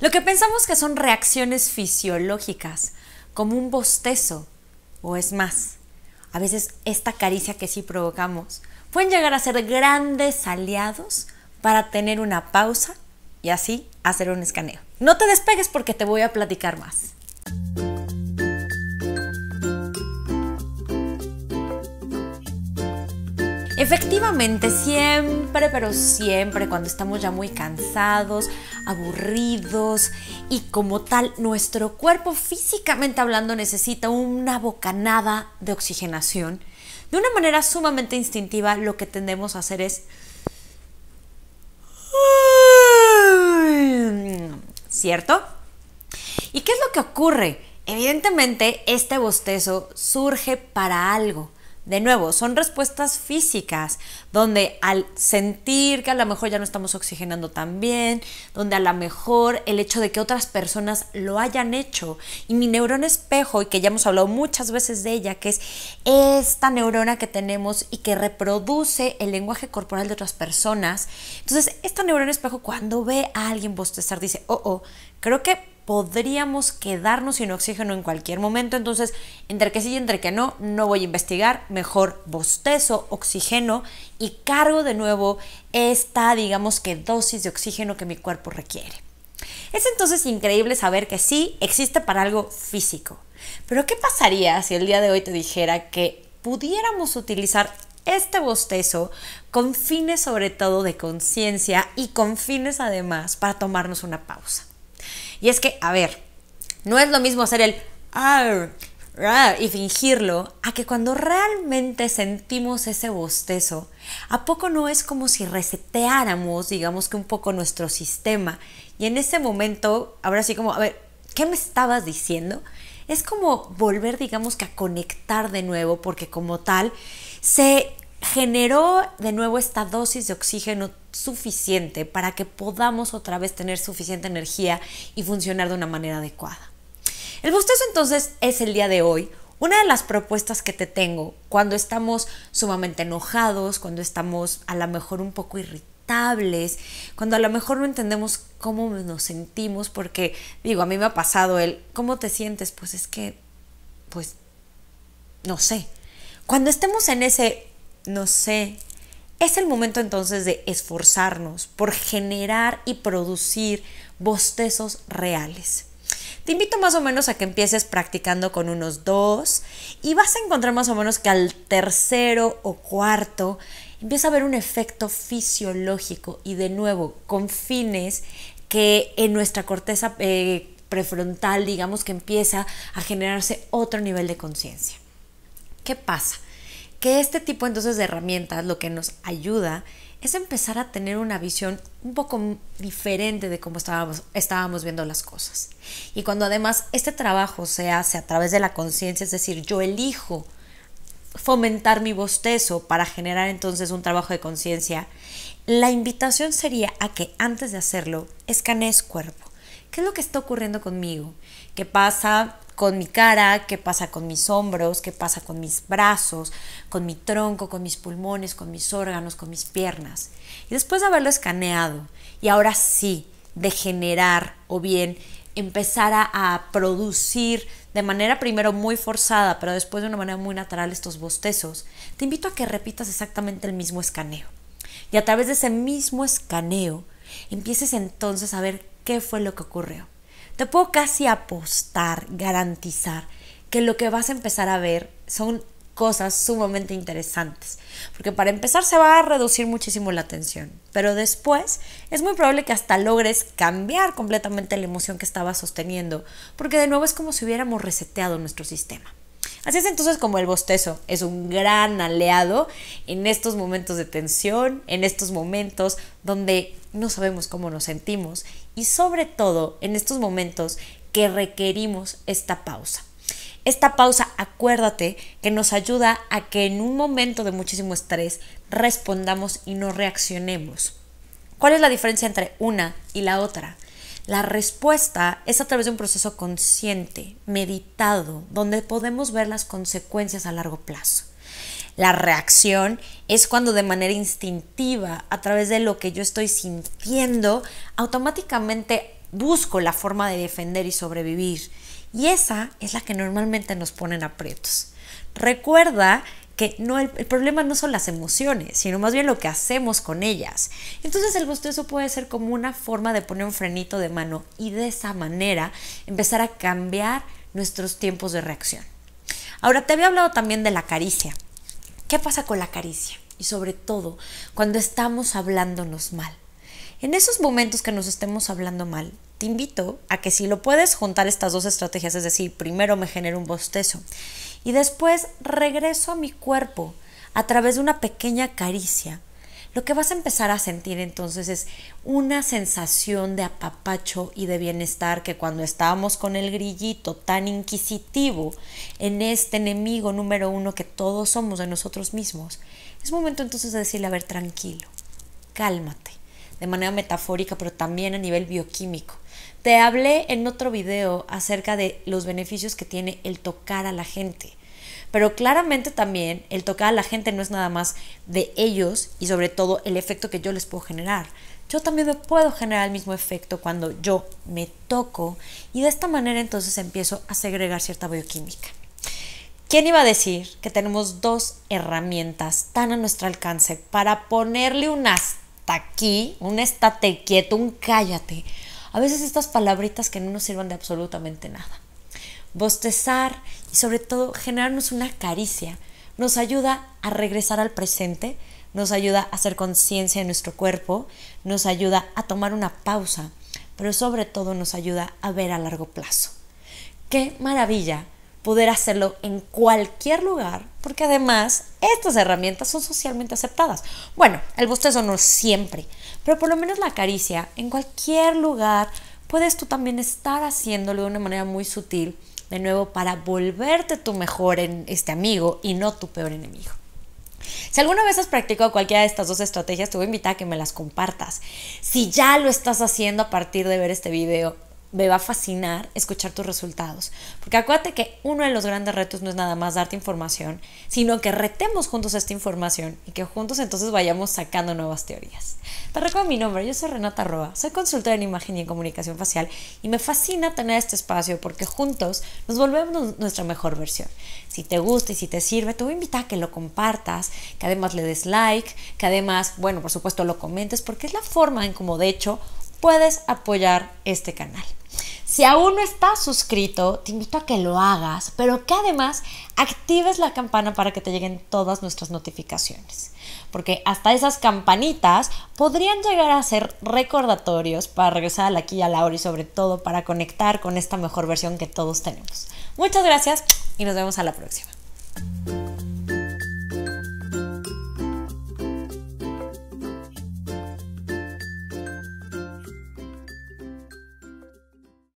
Lo que pensamos que son reacciones fisiológicas, como un bostezo, o es más, a veces esta caricia que sí provocamos, pueden llegar a ser grandes aliados para tener una pausa y así hacer un escaneo. No te despegues porque te voy a platicar más. Efectivamente, siempre, pero siempre, cuando estamos ya muy cansados, aburridos y como tal, nuestro cuerpo físicamente hablando necesita una bocanada de oxigenación. De una manera sumamente instintiva, lo que tendemos a hacer es... ¿Cierto? ¿Y qué es lo que ocurre? Evidentemente, este bostezo surge para algo de nuevo, son respuestas físicas, donde al sentir que a lo mejor ya no estamos oxigenando tan bien, donde a lo mejor el hecho de que otras personas lo hayan hecho, y mi neurona espejo, y que ya hemos hablado muchas veces de ella, que es esta neurona que tenemos y que reproduce el lenguaje corporal de otras personas, entonces esta neurona espejo cuando ve a alguien bostezar dice, oh, oh, creo que podríamos quedarnos sin oxígeno en cualquier momento. Entonces, entre que sí y entre que no, no voy a investigar. Mejor bostezo, oxígeno y cargo de nuevo esta, digamos que, dosis de oxígeno que mi cuerpo requiere. Es entonces increíble saber que sí existe para algo físico. Pero ¿qué pasaría si el día de hoy te dijera que pudiéramos utilizar este bostezo con fines sobre todo de conciencia y con fines además para tomarnos una pausa? Y es que, a ver, no es lo mismo hacer el y fingirlo a que cuando realmente sentimos ese bostezo, ¿a poco no es como si reseteáramos, digamos que un poco nuestro sistema? Y en ese momento, ahora sí como, a ver, ¿qué me estabas diciendo? Es como volver, digamos que a conectar de nuevo, porque como tal, se generó de nuevo esta dosis de oxígeno suficiente para que podamos otra vez tener suficiente energía y funcionar de una manera adecuada. El bostezo entonces es el día de hoy una de las propuestas que te tengo cuando estamos sumamente enojados, cuando estamos a lo mejor un poco irritables, cuando a lo mejor no entendemos cómo nos sentimos, porque digo, a mí me ha pasado el, ¿cómo te sientes? Pues es que, pues, no sé. Cuando estemos en ese no sé. Es el momento entonces de esforzarnos por generar y producir bostezos reales. Te invito más o menos a que empieces practicando con unos dos y vas a encontrar más o menos que al tercero o cuarto empieza a haber un efecto fisiológico y de nuevo con fines que en nuestra corteza eh, prefrontal digamos que empieza a generarse otro nivel de conciencia. ¿Qué pasa? Que este tipo entonces de herramientas lo que nos ayuda es empezar a tener una visión un poco diferente de cómo estábamos, estábamos viendo las cosas. Y cuando además este trabajo se hace a través de la conciencia, es decir, yo elijo fomentar mi bostezo para generar entonces un trabajo de conciencia, la invitación sería a que antes de hacerlo escanees cuerpo. ¿Qué es lo que está ocurriendo conmigo? ¿Qué pasa con mi cara, qué pasa con mis hombros, qué pasa con mis brazos, con mi tronco, con mis pulmones, con mis órganos, con mis piernas. Y después de haberlo escaneado y ahora sí, de generar o bien empezar a producir de manera primero muy forzada, pero después de una manera muy natural estos bostezos, te invito a que repitas exactamente el mismo escaneo. Y a través de ese mismo escaneo, empieces entonces a ver qué fue lo que ocurrió te puedo casi apostar, garantizar que lo que vas a empezar a ver son cosas sumamente interesantes. Porque para empezar se va a reducir muchísimo la tensión, pero después es muy probable que hasta logres cambiar completamente la emoción que estabas sosteniendo, porque de nuevo es como si hubiéramos reseteado nuestro sistema. Así es entonces como el bostezo es un gran aliado en estos momentos de tensión, en estos momentos donde no sabemos cómo nos sentimos y sobre todo en estos momentos que requerimos esta pausa. Esta pausa, acuérdate, que nos ayuda a que en un momento de muchísimo estrés respondamos y no reaccionemos. ¿Cuál es la diferencia entre una y la otra? La respuesta es a través de un proceso consciente, meditado, donde podemos ver las consecuencias a largo plazo. La reacción es cuando de manera instintiva, a través de lo que yo estoy sintiendo, automáticamente busco la forma de defender y sobrevivir. Y esa es la que normalmente nos ponen aprietos. Recuerda que no el, problema no son las emociones, sino más bien lo que hacemos con ellas. Entonces el bostezo puede ser como una forma de poner un frenito de mano y de esa manera empezar a cambiar nuestros tiempos de reacción. Ahora te había hablado también de la caricia. ¿Qué pasa con la caricia? Y sobre todo cuando estamos hablándonos mal. En esos momentos que nos estemos hablando mal, te invito a que si lo puedes juntar estas dos estrategias, es decir, primero me genero un bostezo y después regreso a mi cuerpo a través de una pequeña caricia, lo que vas a empezar a sentir entonces es una sensación de apapacho y de bienestar que cuando estábamos con el grillito tan inquisitivo en este enemigo número uno que todos somos de nosotros mismos, es momento entonces de decirle, a ver, tranquilo, cálmate de manera metafórica, pero también a nivel bioquímico. Te hablé en otro video acerca de los beneficios que tiene el tocar a la gente. Pero claramente también el tocar a la gente no es nada más de ellos y sobre todo el efecto que yo les puedo generar. Yo también me puedo generar el mismo efecto cuando yo me toco y de esta manera entonces empiezo a segregar cierta bioquímica. ¿Quién iba a decir que tenemos dos herramientas tan a nuestro alcance para ponerle un unas aquí, un estate quieto, un cállate. A veces estas palabritas que no nos sirvan de absolutamente nada. Bostezar y sobre todo generarnos una caricia nos ayuda a regresar al presente, nos ayuda a hacer conciencia de nuestro cuerpo, nos ayuda a tomar una pausa, pero sobre todo nos ayuda a ver a largo plazo. Qué maravilla poder hacerlo en cualquier lugar, porque además estas herramientas son socialmente aceptadas. Bueno, el bostezo no siempre, pero por lo menos la caricia, en cualquier lugar, puedes tú también estar haciéndolo de una manera muy sutil, de nuevo, para volverte tu mejor en este amigo y no tu peor enemigo. Si alguna vez has practicado cualquiera de estas dos estrategias, te voy a invitar a que me las compartas. Si ya lo estás haciendo a partir de ver este video me va a fascinar escuchar tus resultados. Porque acuérdate que uno de los grandes retos no es nada más darte información, sino que retemos juntos esta información y que juntos entonces vayamos sacando nuevas teorías. Te recuerdo mi nombre, yo soy Renata Roa, soy consultora en imagen y en comunicación facial y me fascina tener este espacio porque juntos nos volvemos nuestra mejor versión. Si te gusta y si te sirve, te voy a invitar a que lo compartas, que además le des like, que además, bueno, por supuesto lo comentes, porque es la forma en como de hecho puedes apoyar este canal. Si aún no estás suscrito, te invito a que lo hagas, pero que además actives la campana para que te lleguen todas nuestras notificaciones. Porque hasta esas campanitas podrían llegar a ser recordatorios para regresar aquí a la hora y sobre todo para conectar con esta mejor versión que todos tenemos. Muchas gracias y nos vemos a la próxima.